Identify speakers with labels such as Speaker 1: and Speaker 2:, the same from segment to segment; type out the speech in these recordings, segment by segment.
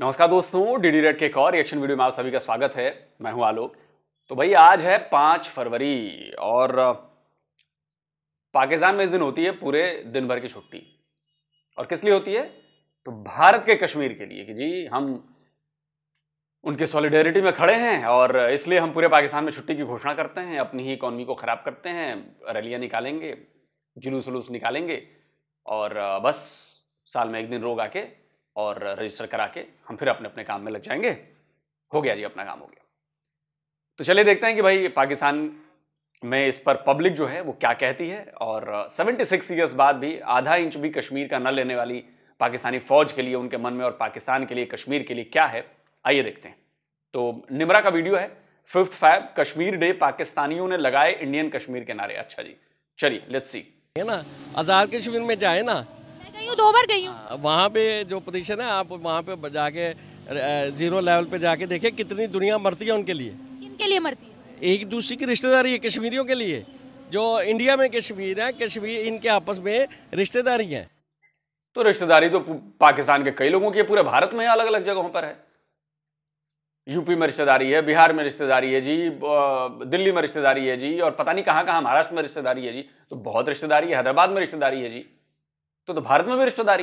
Speaker 1: नमस्कार दोस्तों DD red के एक और रिएक्शन वीडियो में आप सभी का स्वागत है मैं हूं आलोक तो भाई आज है पाँच फरवरी और पाकिस्तान में इस दिन होती है पूरे दिन भर की छुट्टी और किस लिए होती है तो भारत के कश्मीर के लिए कि जी हम उनके सॉलिडेरिटी में खड़े हैं और इसलिए हम पूरे पाकिस्तान में छुट्टी की घोषणा करते हैं अपनी ही इकॉनमी को ख़राब करते हैं रैलियाँ निकालेंगे जुलूस वलूस निकालेंगे और बस साल में एक दिन रोग आके और रजिस्टर करा के हम फिर अपने अपने काम में लग जाएंगे हो गया जी अपना काम हो गया तो चलिए देखते हैं कि भाई पाकिस्तान में इस पर पब्लिक जो है वो क्या कहती है और 76 सिक्स ईयर्स बाद भी आधा इंच भी कश्मीर का न लेने वाली पाकिस्तानी फौज के लिए उनके मन में और पाकिस्तान के लिए कश्मीर के लिए क्या है आइए देखते हैं तो निमरा का वीडियो है फिफ्थ फाइव कश्मीर डे पाकिस्तानियों ने लगाए इंडियन कश्मीर के नारे अच्छा जी चलिए लेट्स सी
Speaker 2: है ना
Speaker 3: आज़ाद कश्मीर में जाए ना दो तो बार गई हूँ हाँ, वहाँ पे जो पोजिशन है आप वहाँ पे जाके जीरो लेवल पे जाके देखे कितनी दुनिया मरती है उनके लिए इनके लिए मरती है एक दूसरे की रिश्तेदारी है कश्मीरियों के लिए जो इंडिया में कश्मीर है कश्मीर इनके आपस में रिश्तेदारी है तो रिश्तेदारी तो पाकिस्तान के कई लोगों की पूरे
Speaker 1: भारत में अलग अलग जगहों पर है यूपी में रिश्तेदारी है बिहार में रिश्तेदारी है जी दिल्ली में रिश्तेदारी है जी और पता नहीं कहाँ कहाँ महाराष्ट्र में रिश्तेदारी है जी तो बहुत रिश्तेदारी है हैदराबाद में रिश्तेदारी है जी तो, तो भारत में भी रिश्तेदारी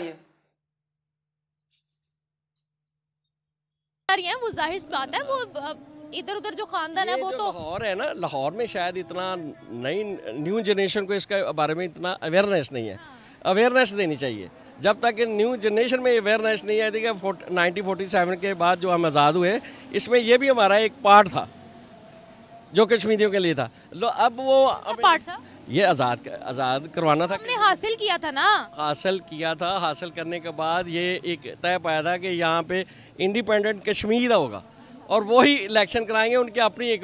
Speaker 2: है वो जाहिर बात है वो इधर उधर जो खानदान है वो तो
Speaker 3: लाहौर है ना लाहौर में शायद इतना नई न्यू जनरेशन को इसके बारे में इतना अवेयरनेस नहीं है अवेयरनेस हाँ। देनी चाहिए जब तक न्यू जनरेशन में अवेयरनेस नहीं आई थी नाइनटीन फोर्टी सेवन के बाद जो हम आज़ाद हुए इसमें यह भी हमारा एक पार्ट था जो कश्मीरियों के लिए था लो
Speaker 2: अब वो पार्ट था
Speaker 3: ये आज़ाद आज़ाद करवाना था
Speaker 2: हमने हासिल किया था ना
Speaker 3: हासिल किया था हासिल करने के बाद ये एक तय पाया था कि यहाँ पे इंडिपेंडेंट कश्मीर होगा और वही इलेक्शन कराएंगे उनकी अपनी एक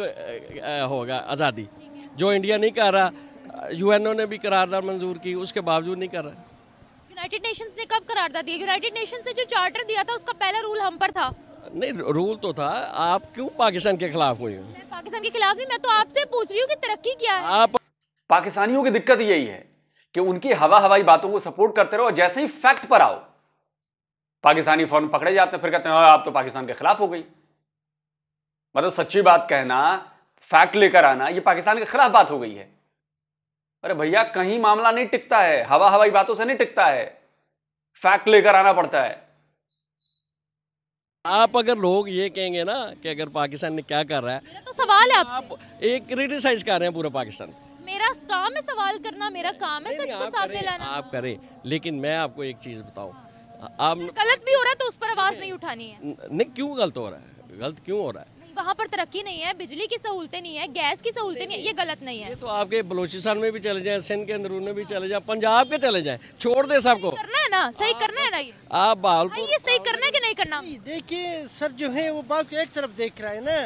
Speaker 3: होगा आज़ादी जो इंडिया नहीं कर रहा यूएनओ ने भी करारदार मंजूर की उसके बावजूद नहीं कर रहा
Speaker 2: यूनाइटेड नेशंस ने कब करारदा दिया यूनाइटेड नेशंस ने जो चार्टर दिया था उसका पहला रूल हम पर था
Speaker 3: नहीं रूल तो था आप क्यों पाकिस्तान के खिलाफ हुई
Speaker 2: पाकिस्तान के खिलाफ नहीं मैं तो आपसे पूछ रही हूँ कि तरक्की क्या है
Speaker 3: आप पाकिस्तानियों की दिक्कत यही है कि
Speaker 1: उनकी हवा हवाई बातों को सपोर्ट करते रहो जैसे ही फैक्ट पर आओ पाकिस्तानी फौरन पकड़े जाते हैं फिर कहते हैं हाँ, आप तो पाकिस्तान के खिलाफ हो गई मतलब सच्ची बात कहना फैक्ट लेकर आना ये पाकिस्तान के खिलाफ बात हो गई है अरे भैया कहीं मामला नहीं टिकता
Speaker 3: है हवा हवाई बातों से नहीं टिकता है फैक्ट लेकर आना पड़ता है आप अगर लोग ये कहेंगे ना कि अगर पाकिस्तान ने क्या कर रहा है
Speaker 2: तो सवाल है आप, आप
Speaker 3: एक क्रिटिसाइज कर रहे हैं पूरा पाकिस्तान
Speaker 2: मेरा काम है सवाल करना मेरा काम है सच को सामने लाना आप
Speaker 3: करें लेकिन मैं आपको एक चीज़ बताऊँ आप
Speaker 2: गलत भी हो रहा है तो उस पर आवाज़ नहीं उठानी है
Speaker 3: नहीं क्यों गलत हो रहा है गलत क्यों हो रहा है
Speaker 2: वहाँ पर तरक्की नहीं है बिजली की सहूलतें नहीं है गैस की सहूलतें नहीं है ये गलत नहीं है ये तो
Speaker 3: आपके बलोचिस्तान में भी चले जाए सिंध के अंदरून में भी चले जाए पंजाब के चले जाए छोड़ दे सबको
Speaker 2: करना है ना सही करना है ना
Speaker 3: ये आप भावलपुर
Speaker 2: ये सही करना है कि
Speaker 4: नहीं करना देखिए सर जो है वो बात को एक तरफ देख रहा है ना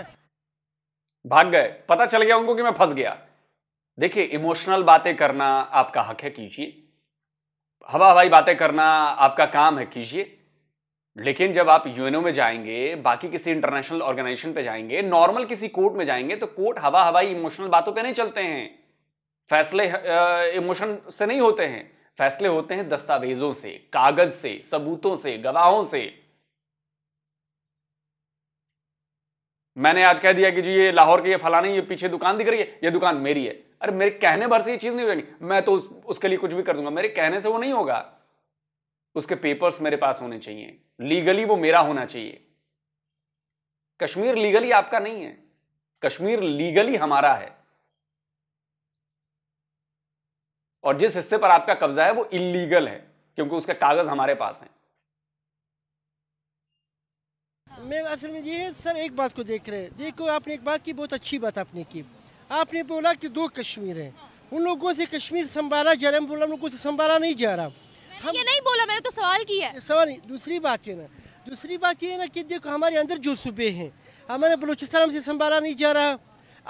Speaker 3: भाग
Speaker 1: गए पता चल गया उनको कि मैं फंस गया देखिए इमोशनल बातें करना आपका हक है कीजिए हवा हवाई बातें करना आपका काम है कीजिए लेकिन जब आप यूएनओ में जाएंगे बाकी किसी इंटरनेशनल ऑर्गेनाइजेशन पे जाएंगे नॉर्मल किसी कोर्ट में जाएंगे तो कोर्ट हवा हवाई इमोशनल बातों पे नहीं चलते हैं फैसले इमोशन से नहीं होते हैं फैसले होते हैं दस्तावेजों से कागज से सबूतों से गवाहों से मैंने आज कह दिया कि जी ये लाहौर की ये फलानी ये पीछे दुकान दिख रही है ये दुकान मेरी है अरे मेरे कहने भर से ये चीज नहीं हो जाएगी मैं तो उस, उसके लिए कुछ भी कर दूंगा मेरे कहने से वो नहीं होगा उसके पेपर्स मेरे पास होने चाहिए लीगली वो मेरा होना चाहिए कश्मीर लीगली आपका नहीं है कश्मीर लीगली हमारा है और जिस हिस्से पर आपका कब्जा है वो इलीगल है क्योंकि उसका कागज हमारे पास है
Speaker 4: मैं असल में ये है सर एक बात को देख रहे हैं देखो आपने एक बात की बहुत अच्छी बात आपने की आपने बोला कि दो कश्मीर हैं उन लोगों से कश्मीर संभाला जा रहा है बोला उन लोगों से संभाला नहीं जा रहा हम ये नहीं बोला मैंने तो सवाल किया है सवाल दूसरी बात है ना दूसरी बात ये है ना कि देखो हमारे अंदर जो सूबे हैं हमारे बलोचिस्तान हमसे संभाला नहीं जा रहा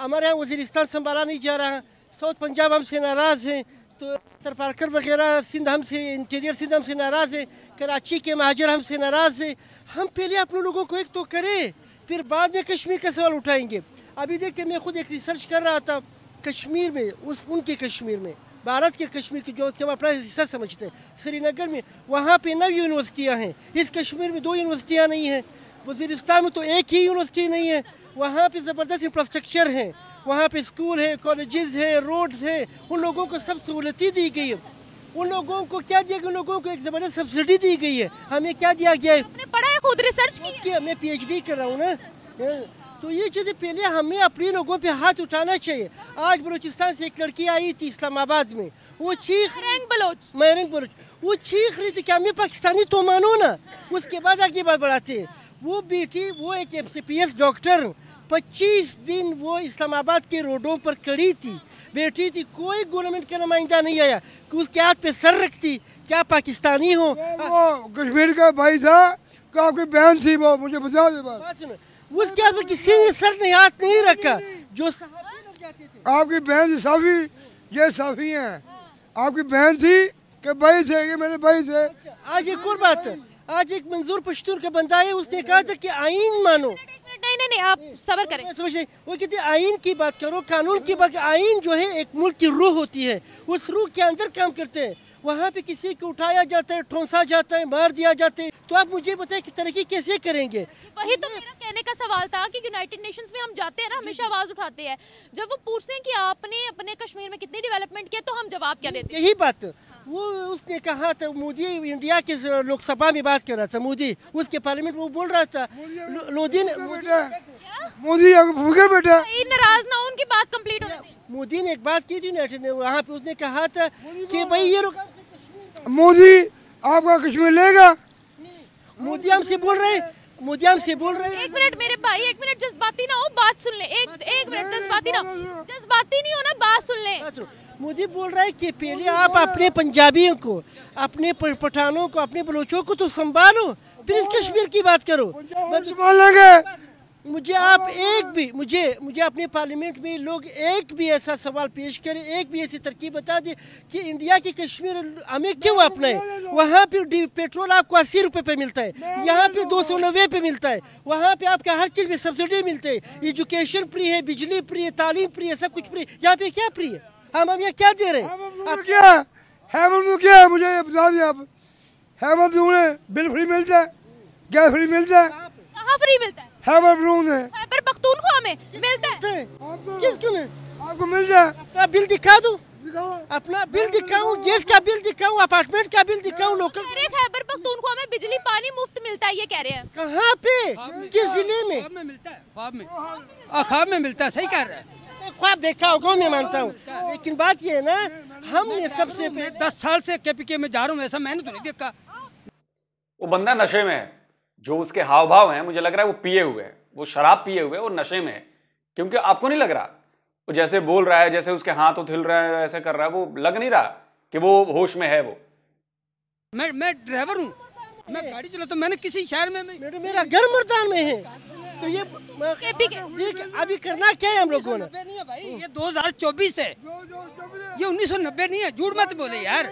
Speaker 4: हमारे यहाँ वजीरिस्तान संभाला नहीं जा रहा साउथ पंजाब हमसे नाराज़ हैं तो तरपारकर पार्कर वगैरह सिंध हमसे इंटीरियर सिंध हमसे नाराज़ है कराची के महाजर हमसे नाराज़ है हम पहले अपने लोगों को एक तो करें फिर बाद में कश्मीर का सवाल उठाएंगे अभी देखिए मैं खुद एक रिसर्च कर रहा था कश्मीर में उस उनके कश्मीर में भारत के कश्मीर की जो हम अपना हिस्सा समझते हैं श्रीनगर में वहाँ पे नव यूनिवर्सिटियाँ हैं इस कश्मीर में दो यूनिवर्सिटियाँ नहीं हैं वजीरस्तान में तो एक ही यूनिवर्सिटी नहीं है वहाँ पे ज़बरदस्त इंफ्रास्ट्रक्चर है वहाँ पे स्कूल है कॉलेजेस है रोड्स है उन लोगों को सब सहूलतें दी गई है उन लोगों को क्या दिया गया उन लोगों को एक ज़बरदस्त सब्सिडी दी गई है हमें क्या दिया गया है पढ़ा है खुद रिसर्च किया मैं पीएचडी कर रहा हूँ ना हाँ। तो ये चीज़ें पहले हमें अपने लोगों पे हाथ उठाना चाहिए आज बलूचिस्तान से एक लड़की आई थी इस्लामाबाद में वो चीख मैरंग बलोच मैरंग बलोच वो चीख रही थी क्या मैं पाकिस्तानी तो मानो ना उसके बाद आगे बात बढ़ाते वो बेटी वो एक एफ डॉक्टर 25 दिन वो इस्लामाबाद के रोडों पर कड़ी थी बैठी थी कोई गवर्नमेंट का नुमाइंदा नहीं आया कि उसके हाथ पे सर रखती क्या पाकिस्तानी हो वो कश्मीर का भाई था का कोई बहन थी वो मुझे बता दे बात उसके हाथ में किसी ने सर ने हाथ नहीं रखा जो आपकी बहन तो साफी ये साफी है आपकी बहन थी के भाई थे ये मेरे भाई थे अच्छा, आज एक और बात है आज एक मंजूर पश्तूर के बंदा है उसने कहा था कि आइन मानो नहीं नहीं आप सबर करें वो कहते आइन की बात करो कानून की बात आइन जो है एक मुल्क की रूह होती है उस रूह के अंदर काम करते हैं वहाँ पे किसी को उठाया जाता है ठोंसा जाता है मार दिया जाता है तो आप मुझे बताएं कि तरक्की कैसे करेंगे
Speaker 2: वही तो मेरा कहने का सवाल था कि यूनाइटेड नेशंस में हम जाते हैं ना हमेशा आवाज़ उठाते हैं जब वो पूछते हैं कि आपने अपने कश्मीर में कितनी डेवलपमेंट किया तो हम जवाब क्या देते हैं यही बात
Speaker 4: वो उसने कहा था तो मोदी इंडिया के लोकसभा में बात कर रहा था मोदी उसके पार्लियामेंट वो बोल रहा था मोदी मोदी भूखे बैठा
Speaker 2: नाराज ना उनकी बात कंप्लीट
Speaker 4: मोदी ने एक बात की थी ना वहाँ पे उसने कहा था कि भाई ये मोदी आपका कश्मीर लेगा
Speaker 2: मोदी हमसे बोल रहे मोदी हमसे बोल रहे एक मिनट मेरे भाई एक मिनट जज्बाती ना हो बात सुन ले एक एक मिनट जज्बाती ना जज्बाती नहीं हो ना बात सुन ले मोदी बोल रहा है कि पहले आप अपने
Speaker 4: पंजाबियों को अपने पठानों को अपने बलोचों को तो संभालो प्रिंस कश्मीर की बात करो मुझे तो- हाँ, आप हाँ, हाँ। एक भी मुझे मुझे अपने पार्लियामेंट में लोग एक भी ऐसा सवाल पेश करें एक भी ऐसी तरकीब बता दे कि इंडिया की कश्मीर हमें क्यों अपनाए वहाँ पे पेट्रोल आपको अस्सी रुपये पे मिलता है यहाँ पे दो सौ नब्बे पे मिलता है वहाँ पे आपके हर चीज़ में सब्सिडी मिलती है एजुकेशन फ्री है बिजली फ्री है तालीम फ्री है सब कुछ फ्री यहाँ पे क्या फ्री है हम हम ये क्या दे रहे हैं क्या हेमंत क्या है मुझे ये बता दिया आप हेमंत ब्लू ने बिल फ्री मिलता है गैस फ्री
Speaker 2: मिलता है कहाँ फ्री मिलता है हेमंत ब्लू ने पर पख्तून को हमें मिलता है आपको
Speaker 4: किसको में आपको मिल जाए अपना बिल दिखा दो अपना बिल दिखाऊं गैस का बिल दिखाऊं अपार्टमेंट का बिल दिखाऊं लोकल
Speaker 2: अरे खैबर पख्तून को हमें बिजली पानी मुफ्त मिलता है ये कह रहे हैं कहाँ पे किस जिले में मिलता है
Speaker 4: ख्वाब में मिलता है सही कह रहे हैं ख्वाब देखा होगा मैं मानता हूँ लेकिन बात ये है ना हमने सबसे मैं दस साल
Speaker 5: से केपीके में जा रहा हूँ ऐसा मैंने तो नहीं देखा
Speaker 1: वो बंदा नशे में है जो उसके हाव भाव है मुझे लग रहा है वो पिए हुए है वो शराब पिए हुए और नशे में है क्योंकि आपको नहीं लग रहा वो जैसे बोल रहा है जैसे उसके हाथ उथिल रहे हैं ऐसे कर रहा है वो लग नहीं रहा कि वो होश में है वो
Speaker 5: मैं मैं ड्राइवर हूँ मैं गाड़ी चलाता तो मैंने किसी शहर में मेरा घर मरदान में है तो ये अभी करना क्या है हम लोगों ने हजार चौबीस है ये उन्नीस सौ नब्बे नहीं है झूठ मत बोले यार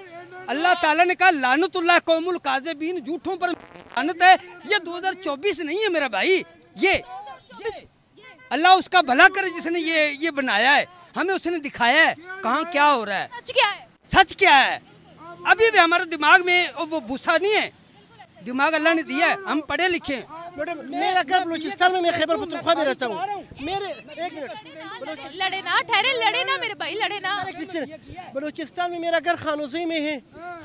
Speaker 5: अल्लाह ताला ने कहा लानत कौमुल काजेबीन झूठों पर लानत है ये 2024 नहीं है मेरा भाई ये अल्लाह उसका भला करे जिसने ये ये बनाया है हमें उसने दिखाया है कहाँ क्या हो रहा है सच क्या है अभी भी हमारे दिमाग में वो भूसा नहीं है दिमाग अल्लाह ने दिया है हम पढ़े लिखे
Speaker 4: मेरा घर बलूचिस्तान में मैं खैबर में रहता हूँ मेरे एक मिनट
Speaker 2: लड़े ना ठहरे लड़े ना मेरे भाई लड़े ना
Speaker 4: में मेरा घर खानोजी में है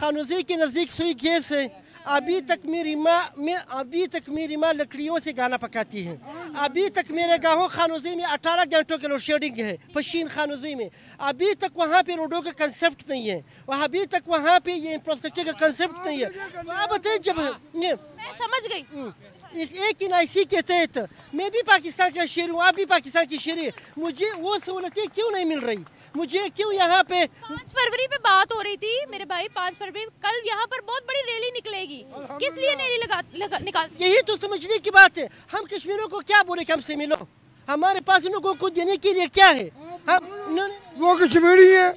Speaker 4: खानोजी के नज़दीक सुई गैस है अभी तक मेरी माँ मैं अभी तक मेरी माँ लकड़ियों से गाना पकाती है अभी तक मेरे गाँव खानोजी में अठारह घंटों की लोड शेडिंग है पश्चिम खानोजी में अभी तक वहाँ पे रोडों का कंसेप्ट नहीं है वहाँ अभी तक वहाँ पे ये इंफ्रास्ट्रक्चर का कंसेप्ट नहीं है आप बताए जब हाँ। मैं समझ गई हम्म। इस एक इन ऐसी के तहत मैं भी पाकिस्तान का शेर हूँ आप भी पाकिस्तान की शेर है मुझे वो सहूलतें क्यों नहीं मिल रही मुझे क्यों यहाँ पे पाँच
Speaker 2: फरवरी पे बात हो रही थी मेरे भाई पाँच फरवरी कल यहाँ पर बहुत बड़ी रैली निकलेगी किस लिए रैली लगा, लगा निकाल यही तो
Speaker 4: समझने की बात है हम कश्मीरों को क्या बोले कम हमसे मिलो हमारे पास इन लोगों को देने के लिए क्या है हम वो कश्मीरी है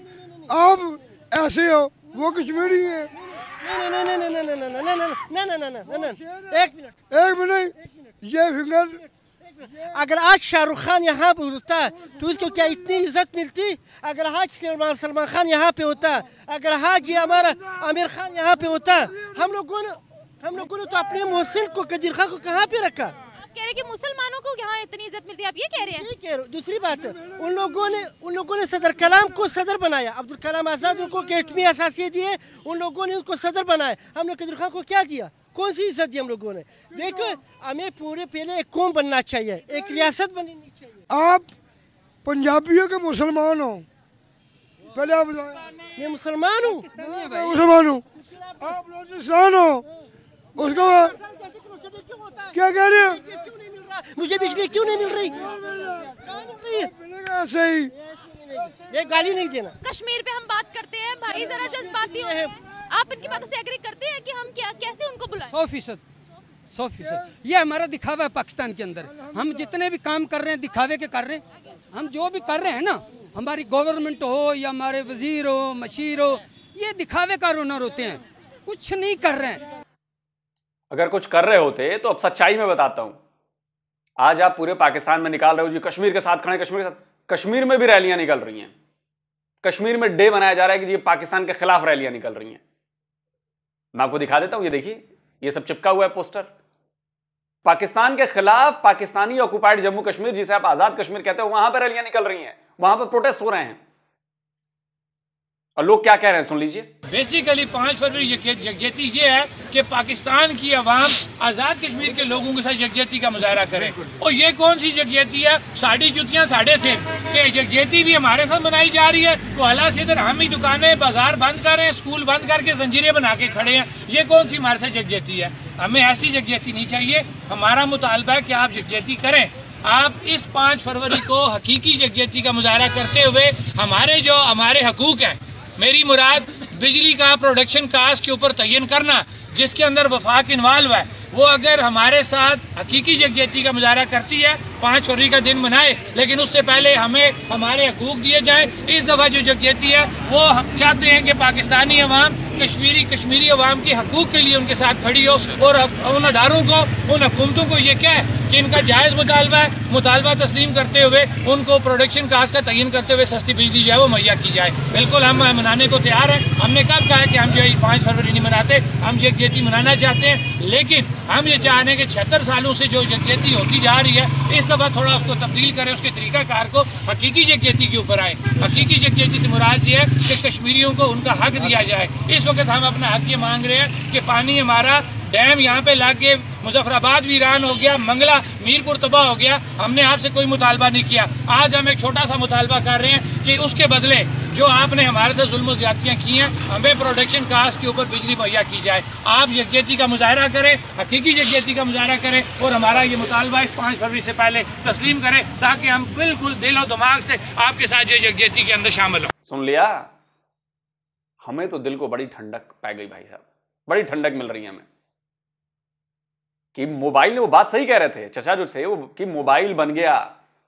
Speaker 4: आप ऐसे हो वो कश्मीरी है Ne ne ne ne ne ne ne ne ne ne ne ne ne ne एक मिनट एक मिनट ये फिंगर अगर आज शाहरुख खान यहाँ पे होता तो उसको क्या इतनी इज्जत मिलती अगर आज सलमान सलमान खान यहाँ पे होता अगर आज ये हमारा आमिर खान यहाँ पे होता हम लोगों ने हम लोगों ने तो अपने मोहसिन को कदीर खान को कहाँ पे रखा कह रहे कि मुसलमानों को यहाँ इतनी इज्जत मिलती है आप ये कह रहे हैं ये कह रहे दूसरी बात उन लोगों ने उन लोगों ने सदर कलाम को सदर बनाया अब्दुल कलाम आजाद उनको कैटमी असासी दिए उन लोगों ने उनको सदर बनाया हम लोग खजर खान को क्या दिया कौन सी इज्जत दी हम लोगों ने देखो हमें पूरे पहले एक कौम बनना चाहिए एक रियासत बननी चाहिए आप पंजाबियों के मुसलमान हो पहले आप मैं मुसलमान हूँ मुसलमान हूँ आप लोग उसको क्या कह रहे हो मुझे बिजली क्यों नहीं मिल रही सही ये गाली नहीं देना
Speaker 2: कश्मीर पे हम बात करते हैं भाई जरा जज्बाती है आप इनकी बातों से एग्री करते हैं कि हम क्या कैसे उनको बुलाएं
Speaker 4: सौ फीसद सौ फीसद
Speaker 2: ये
Speaker 5: हमारा दिखावा है पाकिस्तान के अंदर हम जितने भी काम कर रहे हैं दिखावे के कर रहे हैं हम जो भी कर रहे हैं ना हमारी गवर्नमेंट हो या हमारे वजीर हो मशीर हो ये दिखावे का रोना रोते हैं कुछ नहीं कर रहे हैं
Speaker 1: अगर कुछ कर रहे होते तो अब सच्चाई में बताता हूं आज आप पूरे पाकिस्तान में निकाल रहे हो जी कश्मीर के साथ खड़े कश्मीर के साथ कश्मीर में भी रैलियां निकल रही हैं कश्मीर में डे मनाया जा रहा है कि ये पाकिस्तान के खिलाफ रैलियां निकल रही हैं मैं आपको दिखा देता हूं ये देखिए ये सब चिपका हुआ है पोस्टर पाकिस्तान के खिलाफ पाकिस्तानी ऑक्युपाइड जम्मू कश्मीर जिसे आप आजाद कश्मीर कहते हो वहां पर रैलियां निकल रही हैं
Speaker 6: वहां पर प्रोटेस्ट हो रहे हैं
Speaker 1: और लोग क्या कह रहे हैं सुन लीजिए
Speaker 6: बेसिकली पांच फरवरी यकजहती ये है कि पाकिस्तान की आवाम आज़ाद कश्मीर के लोगों के साथ यकजहती का मुजाहरा करे और ये कौन सी यकजहती है साढ़ी जुतियाँ साढ़े से यकजहती भी हमारे साथ मनाई जा रही है तो अला इधर हम ही दुकानें बाजार बंद कर रहे हैं स्कूल बंद करके जंजीरें बना के खड़े हैं ये कौन सी हमारे साथ यकजहती है हमें ऐसी यकजहती नहीं चाहिए हमारा मुतालबा है कि आप यकजहती करें आप इस पांच फरवरी को हकीकी यकजहती का मुजाहरा करते हुए हमारे जो हमारे हकूक हैं मेरी मुराद बिजली का प्रोडक्शन कास्ट के ऊपर तयन करना जिसके अंदर वफाक इन्वाल्व है वो अगर हमारे साथ हकीकी जगजहती का मुजाहरा करती है पांच फरवरी का दिन मनाए लेकिन उससे पहले हमें हमारे हकूक दिए जाए इस दफा जो जगजहती है वो हम चाहते हैं कि पाकिस्तानी अवाम कश्मीरी कश्मीरी अवाम के हकूक के लिए उनके साथ खड़ी हो और उन अदारों को उन हुकूमतों को ये क्या है कि इनका जायज़ मुतालबा है मुतालबा तस्लीम करते हुए उनको प्रोडक्शन कास्ट का तयन करते हुए सस्ती बिजली जो है वो मुहैया की जाए बिल्कुल हम मनाने को तैयार हैं हमने कब कहा कि हम जो है पाँच फरवरी नहीं मनाते हम यकजहती मनाना चाहते हैं लेकिन हम ये चाह रहे हैं कि छिहत्तर सालों से जो यकजहती होती जा रही है इस दफ़ा थोड़ा उसको तब्दील करें उसके तरीकाकार को हकीकी यकजहती के ऊपर आए हकीकी यकजहती से मुराद ये है कि कश्मीरियों को उनका हक दिया जाए इस वक्त हम अपना हक ये मांग रहे हैं कि पानी हमारा डैम यहाँ पे ला गए मुजफ्फराबाद वीरान हो गया मंगला मीरपुर तबाह हो गया हमने आपसे कोई मुतालबा नहीं किया आज हम एक छोटा सा मुतालबा कर रहे हैं कि उसके बदले जो आपने हमारे से जुल्म ज्यादतियाँ की हैं हमें प्रोडक्शन कास्ट के ऊपर बिजली मुहैया की जाए आप यकजहती का मुजाहरा करें हकीकी यकजहती का मुजाहरा करें और हमारा ये मुतालबा इस पाँच फरवरी से पहले तस्लीम करें ताकि हम बिल्कुल दिल और दिमाग से आपके साथ जो यकजहती के अंदर शामिल हो सुन लिया हमें तो दिल को बड़ी ठंडक
Speaker 1: पै गई भाई साहब बड़ी ठंडक मिल रही है हमें कि मोबाइल ने वो बात सही कह रहे थे चचा जो थे वो कि मोबाइल बन गया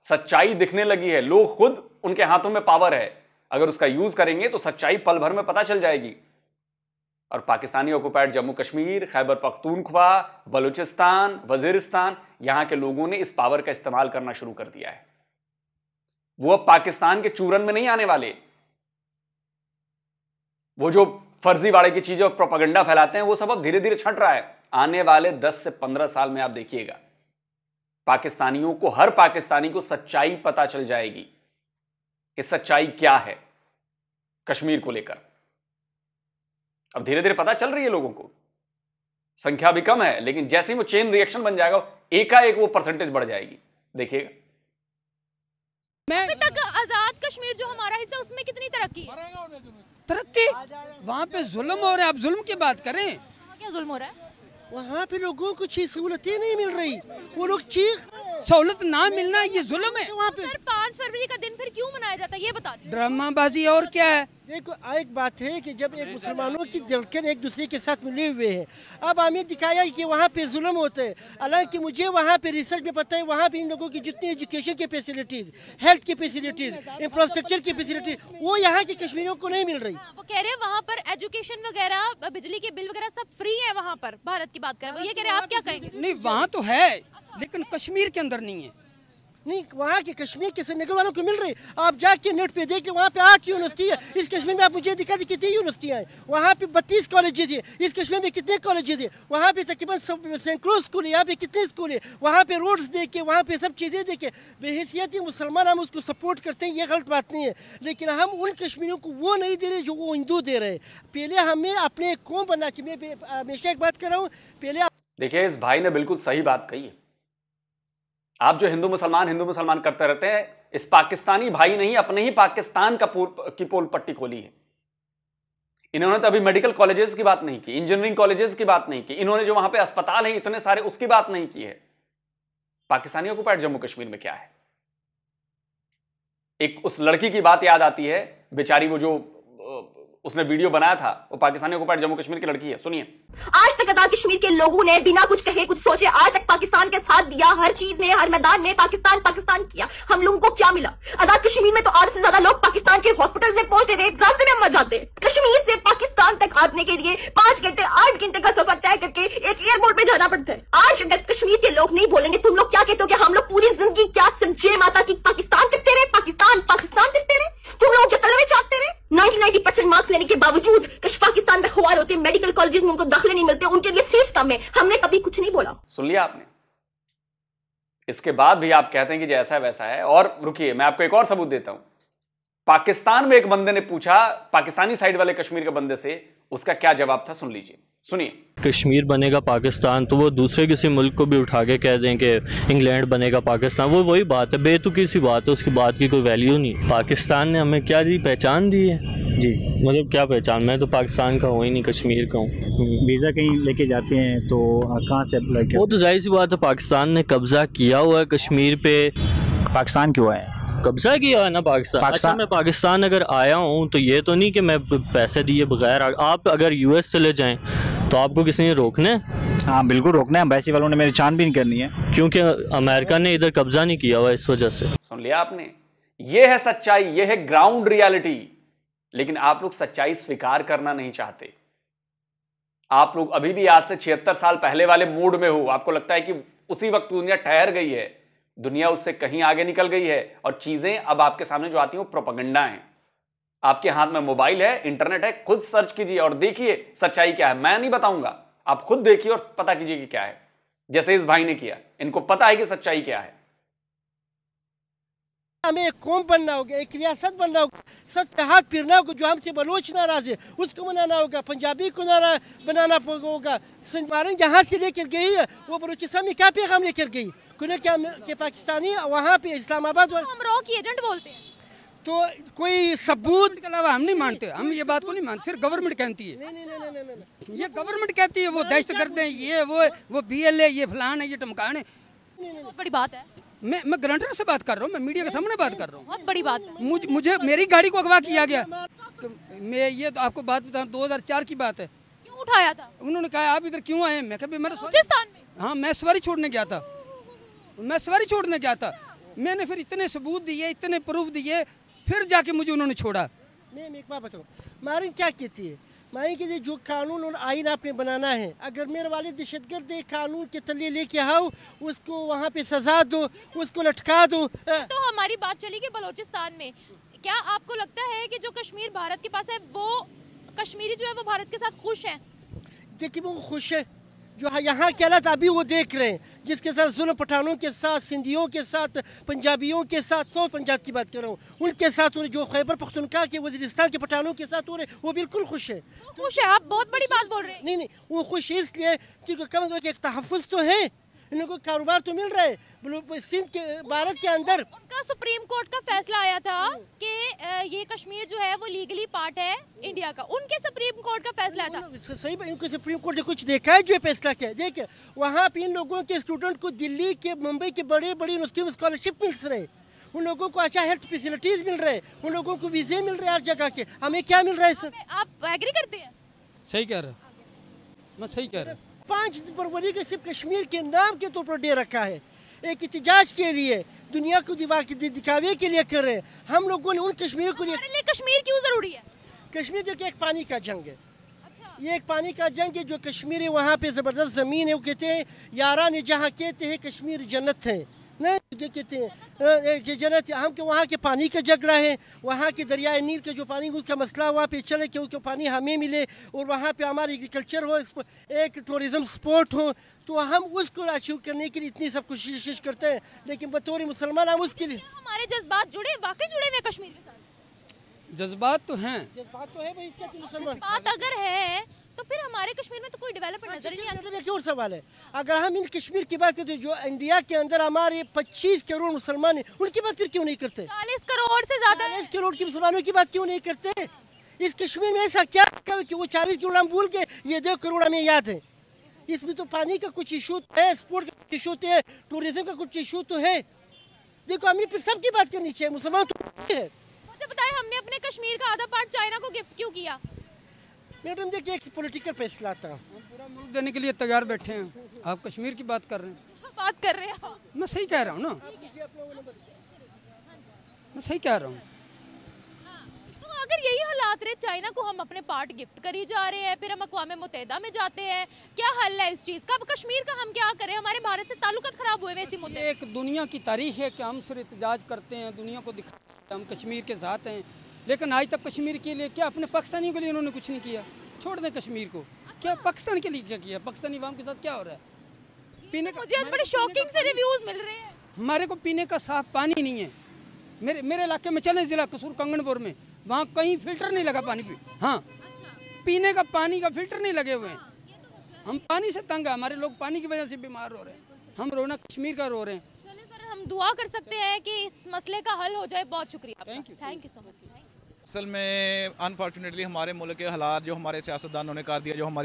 Speaker 1: सच्चाई दिखने लगी है लोग खुद उनके हाथों में पावर है अगर उसका यूज करेंगे तो सच्चाई पल भर में पता चल जाएगी और पाकिस्तानी ऑक्युपाइड जम्मू कश्मीर खैबर पख्तूनख्वा बलूचिस्तान वजीरिस्तान यहां के लोगों ने इस पावर का इस्तेमाल करना शुरू कर दिया है वो अब पाकिस्तान के चूरन में नहीं आने वाले वो जो फर्जीवाड़े की चीजें और फैलाते हैं वो सब अब धीरे धीरे छट रहा है आने वाले 10 से 15 साल में आप देखिएगा पाकिस्तानियों को हर पाकिस्तानी को सच्चाई पता चल जाएगी कि सच्चाई क्या है कश्मीर को लेकर अब धीरे धीरे पता चल रही है लोगों को संख्या भी कम है लेकिन जैसे ही वो चेन रिएक्शन बन जाएगा एकाएक वो परसेंटेज बढ़ जाएगी देखिएगा
Speaker 2: मैं तक आजाद कश्मीर जो हमारा हिस्सा उसमें कितनी तरक्की है
Speaker 5: तरक्की वहाँ पे जुल्म हो रहा है आप जुल्म की बात करें
Speaker 2: क्या जुल्म हो रहा है
Speaker 4: वहाँ पे लोगों को सहूलतें नहीं मिल रही वो लोग चीख सहूलत ना मिलना ये जुल्म
Speaker 2: है वहाँ पे पाँच फरवरी का दिन फिर क्यों मनाया जाता है ये बता
Speaker 4: ड्रामाबाजी और क्या है देखो एक बात है कि जब एक मुसलमानों की धड़कन एक दूसरे के साथ मिले हुए हैं अब हमें दिखाया कि वहाँ पे जुल्म होते है हालांकि मुझे वहाँ पे रिसर्च में पता है वहाँ पे इन लोगों की जितनी एजुकेशन की फैसिलिटीज़ हेल्थ की फैसिलिटीज़ इंफ्रास्ट्रक्चर की फैसिलिटीज़ वो यहाँ के कश्मीरियों को नहीं मिल रही हाँ,
Speaker 2: वो कह रहे हैं वहाँ पर एजुकेशन वगैरह बिजली के बिल वगैरह सब फ्री है वहाँ पर भारत की बात करें ये कह रहे हैं आप क्या कहेंगे नहीं
Speaker 4: वहाँ तो है लेकिन कश्मीर के अंदर नहीं है नहीं वहाँ के कश्मीर के श्रीनगर वालों को मिल रही आप जाके नेट पे देख लें वहाँ पे आठ यूनिवर्सिटी है इस कश्मीर में आप मुझे दिखा दी कितनी यूनिवर्सिटियाँ हैं वहाँ पे बत्तीस कॉलेजेस हैं इस कश्मीर में कितने कॉलेजेस हैं वहाँ पे तकरीबन सब सैकड़ों स्कूल है यहाँ पे कितने स्कूल है वहाँ पे रोड्स देखे वहाँ पे सब चीज़ें देखे बेहसियत मुसलमान हम उसको सपोर्ट करते हैं ये गलत बात नहीं है लेकिन हम उन कश्मीरियों को वो नहीं दे रहे जो वो हिंदू दे रहे पहले हमें अपने कौम बनना चाहिए मैं हमेशा एक बात कर रहा हूँ पहले
Speaker 1: देखिए इस भाई ने बिल्कुल सही बात कही है आप जो हिंदू मुसलमान हिंदू मुसलमान करते रहते हैं इस पाकिस्तानी भाई नहीं अपने ही पाकिस्तान का की पोल पट्टी खोली है इन्होंने तो अभी मेडिकल कॉलेजेस की बात नहीं की इंजीनियरिंग कॉलेजेस की बात नहीं की इन्होंने जो वहां पे अस्पताल है इतने सारे उसकी बात नहीं की है पाकिस्तानियों को पैट जम्मू कश्मीर में क्या है एक उस लड़की की बात याद आती है बेचारी वो जो उसने वीडियो बनाया था वो पाकिस्तानियों को पैट जम्मू कश्मीर की लड़की है सुनिए
Speaker 2: आज लगातार कश्मीर के लोगों ने बिना कुछ कहे कुछ सोचे आज तक पाकिस्तान के साथ दिया हर चीज में हर मैदान में पाकिस्तान पाकिस्तान किया हम लोगों को क्या मिला आजाद कश्मीर में तो आधे से ज्यादा लोग पाकिस्तान के हॉस्पिटल में पहुंचते थे रास्ते में मर जाते कश्मीर से पाकिस्तान तक आने के लिए पांच घंटे आठ घंटे का सफर तय करके एक एयरपोर्ट पे जाना पड़ता है आज अगर कश्मीर के लोग नहीं बोलेंगे तुम लोग क्या कहते हो कि हम लोग पूरी जिंदगी क्या समझे माता की पाकिस्तान करते रहे पाकिस्तान पाकिस्तान करते रहे तुम लोगों के तलवे चाटते रहे नाइन्टी नाइन परसेंट मार्क्स लेने के बावजूद पाकिस्तान में खुआर होते मेडिकल कॉलेज में उनको दाखिले नहीं मिलते उनके ये सीरियस है हमने कभी कुछ नहीं बोला
Speaker 1: सुन लिया आपने इसके बाद भी आप कहते हैं कि जैसा वैसा है और रुकिए मैं आपको एक और सबूत देता हूं पाकिस्तान में एक बंदे ने पूछा पाकिस्तानी साइड वाले कश्मीर के बंदे से उसका क्या जवाब था सुन लीजिए सुनिए कश्मीर बनेगा पाकिस्तान तो वो दूसरे किसी मुल्क को भी उठा के कह दें कि इंग्लैंड बनेगा पाकिस्तान वो वही बात है बेतुकी सी बात है उसकी बात की कोई वैल्यू नहीं पाकिस्तान ने हमें क्या जी पहचान दी है जी मतलब क्या पहचान मैं तो पाकिस्तान का हूँ ही नहीं कश्मीर का हूँ वीज़ा कहीं लेके जाते हैं तो हाँ, कहाँ से अप्लाई वो तो जाहिर सी बात है पाकिस्तान ने कब्ज़ा किया हुआ है कश्मीर पे पाकिस्तान क्यों है कब्जा किया है ना पाकिस्तान अच्छा, पाकिस्तान अच्छा, मैं पाकिस्तान अगर आया हूँ तो ये तो नहीं कि मैं पैसे दिए बगैर आप अगर यूएस चले जाएं तो आपको किसी ने रोकना है हाँ बिल्कुल रोकना है अम्बेसी वालों ने मेरी छानबीन करनी है क्योंकि अमेरिका ने इधर कब्जा नहीं किया हुआ इस वजह से सुन लिया आपने ये है सच्चाई ये है ग्राउंड रियालिटी लेकिन आप लोग सच्चाई स्वीकार करना नहीं चाहते आप लोग अभी भी आज से छिहत्तर साल पहले वाले मूड में हो आपको लगता है कि उसी वक्त दुनिया ठहर गई है दुनिया उससे कहीं आगे निकल गई है और चीजें अब आपके सामने जो आती हैं वो प्रोपगंडा हैं आपके हाथ में मोबाइल है इंटरनेट है खुद सर्च कीजिए और देखिए सच्चाई क्या है मैं नहीं बताऊंगा आप खुद देखिए और पता कीजिए कि क्या है जैसे इस भाई ने किया इनको पता है कि सच्चाई क्या है
Speaker 4: हमें एक कौम बनना होगा एक रियासत बनना होगा सच पे हाथ फिरना होगा जो हमसे बलोच नाराज है उसको बनाना होगा पंजाबी को नारा बनाना होगा जहाँ से लेकर गई है वो बलूचिस्तान में क्या पैगाम लेकर गई क्योंकि क्या के पाकिस्तानी वहाँ पे इस्लामाबाद तो हम रॉ की एजेंट बोलते हैं
Speaker 5: तो कोई सबूत के अलावा हम नहीं मानते हम ये बात को नहीं मानते सिर्फ गवर्नमेंट कहती है नहीं नहीं नहीं नहीं ये गवर्नमेंट कहती है वो दहशत करते हैं ये वो वो बी एल ए ये फलान है ये टमकान है बहुत बड़ी बात है मैं मैं ग्रंटर से बात कर रहा हूँ मैं मीडिया के सामने बात कर रहा हूँ बहुत बड़ी बात है मुझे मुझे मेरी गाड़ी को अगवा किया गया तो मैं ये तो आपको बात बताऊँ चार की बात है क्यों उठाया था उन्होंने कहा आप इधर क्यों आए मैं कभी मेरा हाँ मैं सवारी छोड़ने गया था मैं सवारी छोड़ने गया था मैंने फिर इतने सबूत दिए इतने प्रूफ दिए
Speaker 4: फिर जाके मुझे उन्होंने छोड़ा मैं एक बात बताऊँ मारिन क्या कहती है मारिन के जो कानून और आइन आपने बनाना है अगर मेरे वाले दहशतगर्द कानून के तले लेके आओ उसको वहाँ पे सजा दो उसको लटका दो
Speaker 2: तो हमारी बात चली गई बलोचिस्तान में क्या आपको लगता है कि जो कश्मीर भारत के पास है वो कश्मीरी जो है वो भारत के साथ खुश है
Speaker 4: देखिए वो खुश है जो यहाँ के हालात अभी वो देख रहे हैं जिसके साथ जुल्म पठानों के साथ सिंधियों के साथ पंजाबियों के साथ सौ पंजाब की बात कर रहा हूँ उनके साथ उन्हें जो खैबर पख्तनखा के वजरिस्तान के पठानों के साथ हो रहे वो बिल्कुल खुश है खुश है आप बहुत बड़ी बात बोल रहे हैं नहीं नहीं वो खुश है इसलिए क्योंकि कम कम एक तहफ़ तो है इनको कारोबार तो मिल रहा है सिंध के भारत के अंदर उनका
Speaker 2: सुप्रीम कोर्ट का फैसला आया था कि ये कश्मीर जो है वो लीगली पार्ट है इंडिया का उनके सुप्रीम कोर्ट का फैसला था
Speaker 4: सही उनके सुप्रीम कोर्ट ने कुछ देखा है जो फैसला किया देखिए वहाँ पे इन लोगों के स्टूडेंट को दिल्ली के मुंबई के बड़े बड़ी यूनिवर्सिटी में स्कॉलरशिप मिल रहे उन लोगों को अच्छा हेल्थ फैसिलिटीज मिल रहे उन लोगों को वीजे मिल रहे हर जगह के हमें क्या मिल रहा है सर
Speaker 2: आप एग्री करते हैं
Speaker 4: सही
Speaker 5: कह रहे हैं
Speaker 4: मैं सही कह रहा हूँ पाँच फरवरी के सिर्फ कश्मीर के नाम के तौर पर डे रखा है एक इतिजाज के लिए दुनिया को दिवा दिखावे के लिए कर रहे हैं हम लोगों ने उन कश्मीर को लिए कश्मीर क्यों ज़रूरी है कश्मीर देखिए एक पानी का जंग है अच्छा। ये एक पानी का जंग है जो कश्मीर है वहाँ पे ज़बरदस्त ज़मीन है वो कहते हैं यारा ने जहाँ कहते हैं कश्मीर जन्नत है नहीं कहते हैं हाँ, हम के वहाँ के पानी का झगड़ा है वहाँ के दरियाए नील के जो पानी उसका मसला वहाँ पे चले कि पानी हमें मिले और वहाँ पे हमारा एग्रीकल्चर हो एक टूरिज़म स्पोर्ट हो तो हम उसको अचीव करने के लिए इतनी सब कोशिश करते हैं लेकिन बतौर मुसलमान हम उसके लिए
Speaker 2: हमारे जज्बात जुड़े वाकई जुड़े हुए कश्मीर के साथ
Speaker 4: जज्बात तो हैं
Speaker 2: जज्बात तो है भाई बात अगर है तो फिर हमारे कश्मीर में तो कोई डेवलपमेंट अच्छा, नजर नहीं अच्छा, आता एक मतलब
Speaker 4: और सवाल है अगर हम इन कश्मीर की बात करते जो इंडिया के अंदर हमारे 25 करोड़ मुसलमान हैं उनकी बात फिर क्यों नहीं करते
Speaker 2: चालीस करोड़ से ज्यादा
Speaker 4: चालीस करोड़ की मुसलमानों की बात क्यों नहीं करते इस कश्मीर में ऐसा क्या कि वो चालीस करोड़ हम भूल गए ये दो करोड़ हमें याद है इसमें तो पानी का कुछ इशू तो है स्पोर्ट का कुछ इशू तो है टूरिज्म का कुछ इशू तो है देखो हमें फिर सबकी बात करनी चाहिए मुसलमान तो है
Speaker 2: मुझे बताएं हमने अपने कश्मीर का आधा पार्ट चाइना को गिफ्ट क्यों किया
Speaker 4: मैडम देखिए एक
Speaker 5: पॉलिटिकल फैसला था
Speaker 2: मुल्क देने
Speaker 5: के लिए तैयार बैठे हैं आप कश्मीर की बात कर रहे हैं
Speaker 2: बात कर रहे हैं हाँ।
Speaker 5: मैं सही कह रहा हूँ ना मैं सही कह रहा हूँ
Speaker 2: अगर यही हालात रहे चाइना को हम अपने पार्ट गिफ्ट करी जा रहे हैं फिर हम अकवा मुतहदा में जाते हैं क्या हल है इस चीज़ का कश्मीर का हम क्या करें हमारे भारत से ताल्लुक ख़राब हुए हैं
Speaker 5: इसी मुद्दे एक दुनिया की तारीख है कि हम सर एहतजाज करते हैं दुनिया को दिखाते हैं हम कश्मीर के साथ हैं लेकिन आज तक कश्मीर के लिए क्या अपने पाकिस्तानियों के लिए उन्होंने कुछ नहीं किया छोड़ दें कश्मीर को क्या अच्छा। पाकिस्तान के लिए क्या किया पाकिस्तानी वाम के साथ क्या हो रहा है पीने तो का मुझे बड़े शॉकिंग से रिव्यूज मिल रहे हैं हमारे को पीने का साफ पानी नहीं है मेरे मेरे इलाके में चले ज़िला कसूर कंगनपुर में वहाँ कहीं फिल्टर नहीं लगा पानी पी हाँ पीने का पानी का फिल्टर नहीं लगे हुए हैं हम पानी से तंग है हमारे लोग पानी की वजह से बीमार हो रहे हैं हम रोना कश्मीर का रो रहे हैं
Speaker 2: सर हम दुआ कर सकते हैं कि इस मसले का हल हो जाए बहुत शुक्रिया thank you thank you so much
Speaker 7: असल में अनफॉर्चुनेटली हमारे मुल्क के हालात जो हमारे सियासतदानों ने कर दिया जो हमारे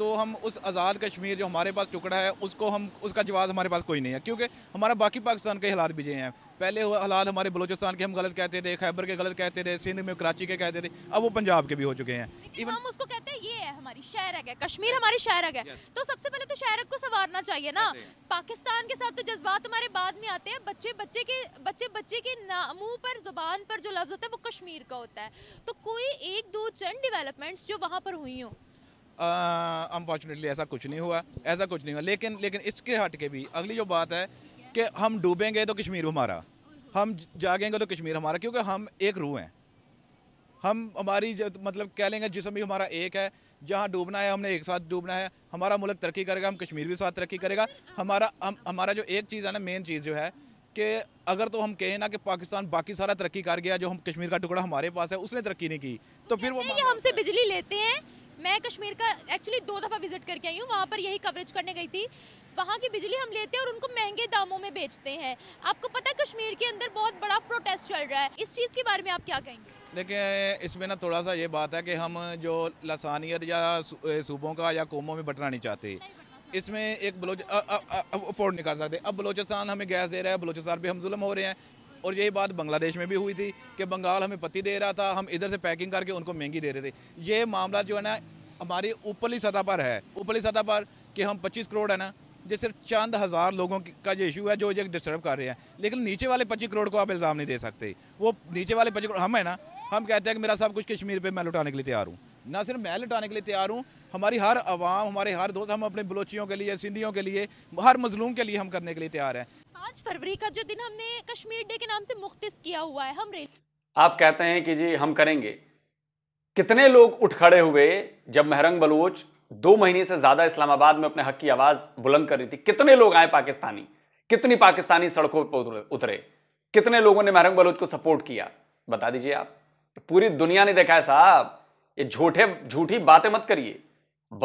Speaker 7: तो हम उस आज़ाद कश्मीर जो हमारे पास टुकड़ा है उसको हम उसका जवाब हमारे पास कोई नहीं है क्योंकि हमारा बाकी पाकिस्तान के हालात भी ये हैं पहले हालात हमारे बलोचिस्तान के हम गलत कहते थे खैबर के गलत कहते थे सिंध में कराची के कहते थे अब वो पंजाब के भी हो चुके हैं
Speaker 2: इवन हम उसको कहते हैं ये है हमारी शहर है कश्मीर हमारी शहर है तो सबसे पहले तो शहर को संवारना चाहिए ना पाकिस्तान के साथ तो जज्बात हमारे बाद में आते हैं बच्चे बच्चे के बच्चे बच्चे के मुंह पर जुबान पर जो लफ्ज़ होता है वो कश्मीर का होता है तो कोई एक दो चंद डेवलपमेंट्स जो वहाँ पर हुई हों
Speaker 7: अनफॉर्चुनेटली ऐसा कुछ नहीं हुआ ऐसा कुछ नहीं हुआ लेकिन लेकिन इसके हट के भी अगली जो बात है कि हम डूबेंगे तो कश्मीर हमारा हम जागेंगे तो कश्मीर हमारा क्योंकि हम एक रूह हैं हम हमारी मतलब कह लेंगे जिसम भी हमारा एक है जहाँ डूबना है हमने एक साथ डूबना है हमारा मुल्क तरक्की करेगा हम कश्मीर भी साथ तरक्की करेगा हमारा हम हमारा जो एक चीज़ है ना मेन चीज़ जो है कि अगर तो हम कहें ना कि पाकिस्तान बाकी सारा तरक्की कर गया जो हम कश्मीर का टुकड़ा हमारे पास है उसने तरक्की नहीं की तो, तो फिर वो हमसे बिजली
Speaker 2: लेते हैं मैं कश्मीर का एक्चुअली दो दफ़ा विजिट करके आई हूँ वहाँ पर यही कवरेज करने गई थी वहाँ की बिजली हम लेते हैं और उनको महंगे दामों में बेचते हैं आपको पता है कश्मीर के अंदर बहुत बड़ा प्रोटेस्ट चल रहा है इस चीज़ के बारे में आप क्या कहेंगे
Speaker 7: देखिए इसमें ना थोड़ा सा ये बात है कि हम जो लसानियत या सूबों का या कौमों में बटना नहीं चाहते इसमें एक बलोच अफोर्ड नहीं कर सकते अब बलोचिस्तान हमें गैस दे रहा है बलोचिस्तान पे हम जुलम हो रहे हैं और यही बात बांग्लादेश में भी हुई थी कि बंगाल हमें पत्ती दे रहा था हम इधर से पैकिंग करके उनको महंगी दे रहे थे ये मामला जो है ना हमारी ऊपरली सतह पर है ऊपरली सतह पर कि हम 25 करोड़ है ना ये सिर्फ चंद हज़ार लोगों का जो इशू है जो ये डिस्टर्ब कर रहे हैं लेकिन नीचे वाले पच्चीस करोड़ को आप इल्ज़ाम नहीं दे सकते वो नीचे वाले पच्चीस करोड़ हम है ना हम कहते हैं कि मेरा सब कुछ कश्मीर पर मैं लुटाने के लिए तैयार हूँ ना सिर्फ मैं लुटाने के लिए तैयार हूँ हमारी हर आवाम हमारे हर दोस्त हम अपने बलोचियों के लिए सिंधियों के लिए हर मजलूम के लिए हम करने के लिए तैयार हैं
Speaker 2: पाँच फरवरी का जो दिन हमने कश्मीर डे के नाम से मुख्तिस किया हुआ है हम
Speaker 7: आप
Speaker 1: कहते हैं कि जी हम करेंगे कितने लोग उठ खड़े हुए जब महरंग बलोच दो महीने से ज्यादा इस्लामाबाद में अपने हक की आवाज बुलंद कर रही थी कितने लोग आए पाकिस्तानी कितनी पाकिस्तानी सड़कों पर उतरे कितने लोगों ने महरंग बलोच को सपोर्ट किया बता दीजिए आप पूरी दुनिया ने देखा है साहब ये झूठे झूठी बातें मत करिए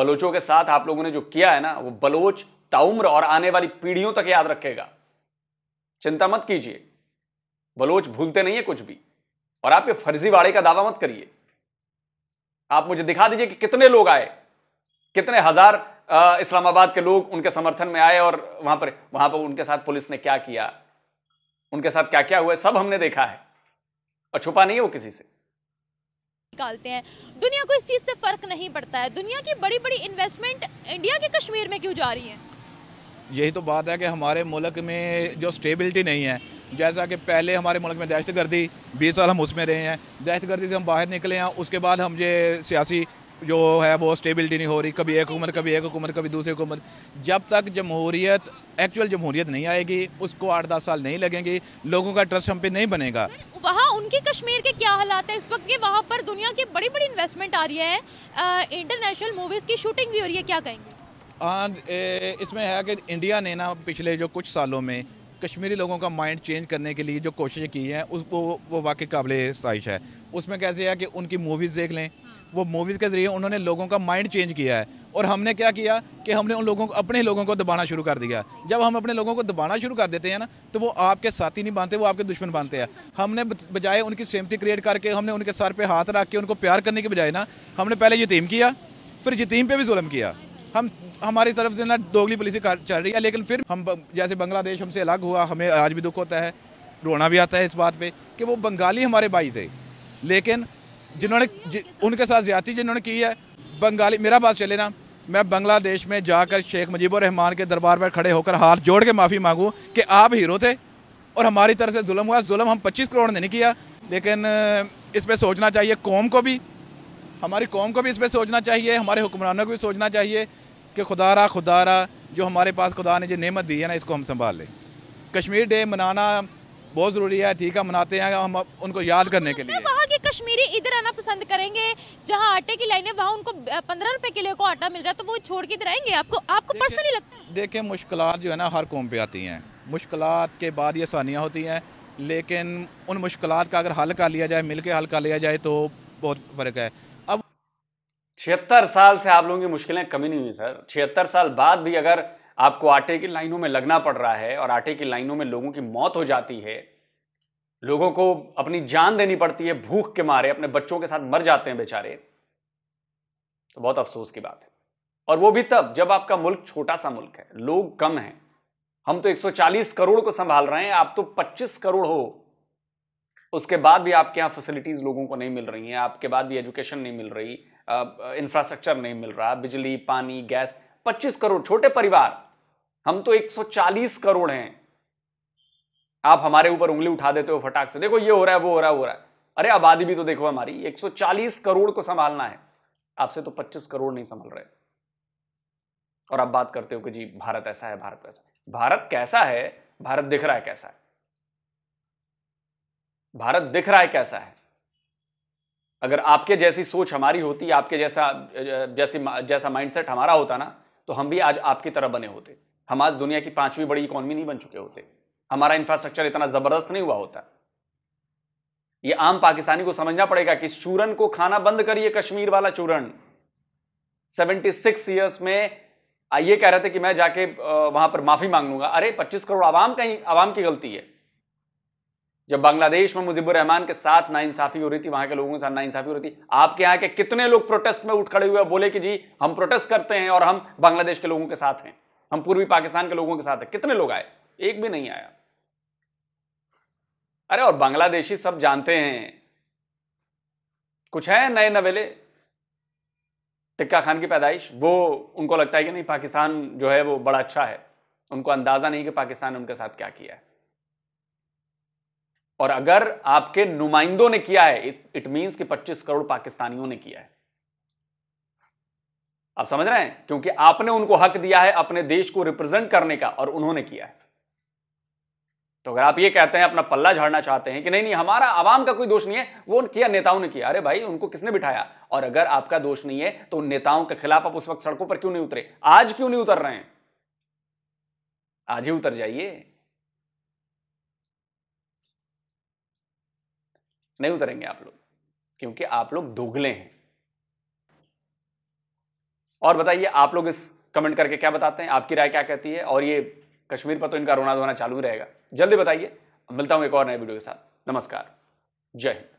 Speaker 1: बलोचों के साथ आप लोगों ने जो किया है ना वो बलोच ताउम्र और आने वाली पीढ़ियों तक याद रखेगा चिंता मत कीजिए बलोच भूलते नहीं है कुछ भी और आप ये फर्जीवाड़े का दावा मत करिए आप मुझे दिखा दीजिए कि कितने लोग आए कितने हजार इस्लामाबाद के लोग उनके समर्थन में आए और वहां पर वहां पर उनके साथ पुलिस ने क्या किया उनके साथ क्या क्या हुआ सब हमने देखा है और छुपा नहीं
Speaker 7: है वो किसी से
Speaker 2: निकालते हैं दुनिया को इस चीज़ से फ़र्क नहीं पड़ता है दुनिया की बड़ी बड़ी इन्वेस्टमेंट इंडिया के कश्मीर में क्यों जा रही है
Speaker 7: यही तो बात है कि हमारे मुल्क में जो स्टेबिलिटी नहीं है जैसा कि पहले हमारे मुल्क में दहशत गर्दी बीस साल हम उसमें रहे हैं दहशत गर्दी से हम बाहर निकले हैं उसके बाद हम ये सियासी जो है वो स्टेबिलिटी नहीं हो रही कभी एक हुकूमत कभी एक हुकूमत कभी दूसरी हुकूमत जब तक जमहूरीत एक्चुअल जमहूरीत नहीं आएगी उसको आठ दस साल नहीं लगेंगी लोगों का ट्रस्ट हम पे नहीं बनेगा
Speaker 2: वहाँ उनके कश्मीर के क्या हालात है इस वक्त के वहाँ पर दुनिया की बड़ी बड़ी इन्वेस्टमेंट आ रही है इंटरनेशनल मूवीज़ की शूटिंग भी हो रही है क्या कहेंगे
Speaker 7: और eh, इसमें है कि इंडिया ने ना पिछले जो कुछ सालों में कश्मीरी लोगों का माइंड चेंज करने के लिए जो कोशिशें की है उस वो वो वाकई काबिल साइश है उसमें कैसे है कि उनकी मूवीज़ देख लें वो मूवीज़ के ज़रिए उन्होंने लोगों का माइंड चेंज किया है और हमने क्या किया कि हमने उन लोगों को अपने लोगों को दबाना शुरू कर दिया जब हम अपने लोगों को दबाना शुरू कर देते हैं ना तो वो आपके साथी नहीं बांधते वो आपके दुश्मन बांधते हैं हमने बजाय उनकी सहमति क्रिएट करके हमने उनके सर पर हाथ रख के उनको प्यार करने के बजाय ना हमने पहले यतीम किया फिर यतीम पर भी जुलम किया हम हमारी तरफ से ना दोगली पुलिस चल रही है लेकिन फिर हम जैसे बांग्लादेश हमसे अलग हुआ हमें आज भी दुख होता है रोना भी आता है इस बात पे कि वो बंगाली हमारे भाई थे लेकिन जिन्होंने जि, उनके साथ ज्यादा जिन्होंने की है बंगाली मेरा पास चले ना मैं बांग्लादेश में जाकर शेख मुजीबर रहमान के दरबार पर खड़े होकर हाथ जोड़ के माफ़ी मांगूँ कि आप हीरो थे और हमारी तरफ से जुल्म हुआ जुल्म हम 25 करोड़ ने नहीं किया लेकिन इस पर सोचना चाहिए कौम को भी हमारी कौम को भी इस पर सोचना चाहिए हमारे हुक्मरानों को भी सोचना चाहिए कि खुदा खुदा रहा जो हमारे पास खुदा ने जो नेमत दी है ना इसको हम संभाल लें कश्मीर डे मनाना बहुत ज़रूरी है ठीक है मनाते हैं हम उनको याद करने के लिए वहाँ
Speaker 2: के कश्मीरी इधर आना पसंद करेंगे जहाँ आटे की है वहाँ उनको पंद्रह रुपए किलो को आटा मिल रहा है तो वो छोड़ के इधर आएंगे आपको आपको पर्सनली
Speaker 7: लगता है देखें मुश्किल जो है ना हर कौम पर आती हैं मुश्किल के बाद ये आसानियाँ होती हैं लेकिन उन मुश्किल का अगर हल कर लिया जाए मिल के हल कर लिया जाए तो बहुत फ़र्क है छिहत्तर साल से आप लोगों की
Speaker 1: मुश्किलें कमी नहीं हुई सर छिहत्तर साल बाद भी अगर आपको आटे की लाइनों में लगना पड़ रहा है और आटे की लाइनों में लोगों की मौत हो जाती है लोगों को अपनी जान देनी पड़ती है भूख के मारे अपने बच्चों के साथ मर जाते हैं बेचारे तो बहुत अफसोस की बात है और वो भी तब जब आपका मुल्क छोटा सा मुल्क है लोग कम हैं हम तो 140 करोड़ को संभाल रहे हैं आप तो 25 करोड़ हो उसके बाद भी आपके यहाँ फैसिलिटीज लोगों को नहीं मिल रही हैं आपके बाद भी एजुकेशन नहीं मिल रही इंफ्रास्ट्रक्चर नहीं मिल रहा बिजली पानी गैस 25 करोड़ छोटे परिवार हम तो 140 करोड़ हैं आप हमारे ऊपर उंगली उठा देते हो फटाक से देखो ये हो रहा है वो हो रहा है हो रहा है अरे आबादी भी तो देखो हमारी 140 करोड़ को संभालना है आपसे तो 25 करोड़ नहीं संभाल रहे और आप बात करते हो कि जी भारत ऐसा है भारत वैसा है भारत कैसा है भारत दिख रहा है कैसा है भारत दिख रहा है कैसा है अगर आपके जैसी सोच हमारी होती आपके जैसा जैसी जैसा माइंडसेट हमारा होता ना तो हम भी आज आपकी तरह बने होते हम आज दुनिया की पांचवी बड़ी इकोनॉमी नहीं बन चुके होते हमारा इंफ्रास्ट्रक्चर इतना जबरदस्त नहीं हुआ होता ये आम पाकिस्तानी को समझना पड़ेगा कि चूरन को खाना बंद करिए कश्मीर वाला चूरन 76 ईयर्स में आइए कह रहे थे कि मैं जाके वहां पर माफी मांग लूंगा अरे 25 करोड़ आवाम कहीं आवाम की गलती है जब बांग्लादेश में मुजिबुर रहमान के साथ नाइंसाफी हो रही थी वहां के लोगों के साथ नाइंसाफी हो रही थी आपके यहाँ के कितने लोग प्रोटेस्ट में उठ खड़े हुए बोले कि जी हम प्रोटेस्ट करते हैं और हम बांग्लादेश के लोगों के साथ हैं हम पूर्वी पाकिस्तान के लोगों के साथ हैं कितने लोग आए एक भी नहीं आया अरे और बांग्लादेशी सब जानते हैं कुछ है नए नवेले टिक्का खान की पैदाइश वो उनको लगता है कि नहीं पाकिस्तान जो है वो बड़ा अच्छा है उनको अंदाज़ा नहीं कि पाकिस्तान ने उनके साथ क्या किया है और अगर आपके नुमाइंदों ने किया है इट मींस कि 25 करोड़ पाकिस्तानियों ने किया है आप समझ रहे हैं क्योंकि आपने उनको हक दिया है अपने देश को रिप्रेजेंट करने का और उन्होंने किया है तो अगर आप ये कहते हैं अपना पल्ला झाड़ना चाहते हैं कि नहीं नहीं हमारा आवाम का कोई दोष नहीं है वो किया नेताओं ने किया अरे भाई उनको किसने बिठाया और अगर आपका दोष नहीं है तो उन नेताओं के खिलाफ आप उस वक्त सड़कों पर क्यों नहीं उतरे आज क्यों नहीं उतर रहे हैं आज ही उतर जाइए नहीं उतरेंगे आप लोग क्योंकि आप लोग दोगले हैं और बताइए आप लोग इस कमेंट करके क्या बताते हैं आपकी राय क्या कहती है और ये कश्मीर पर तो इनका रोना धोना
Speaker 5: चालू ही रहेगा जल्दी बताइए मिलता हूं एक और नए वीडियो के साथ नमस्कार
Speaker 2: जय हिंद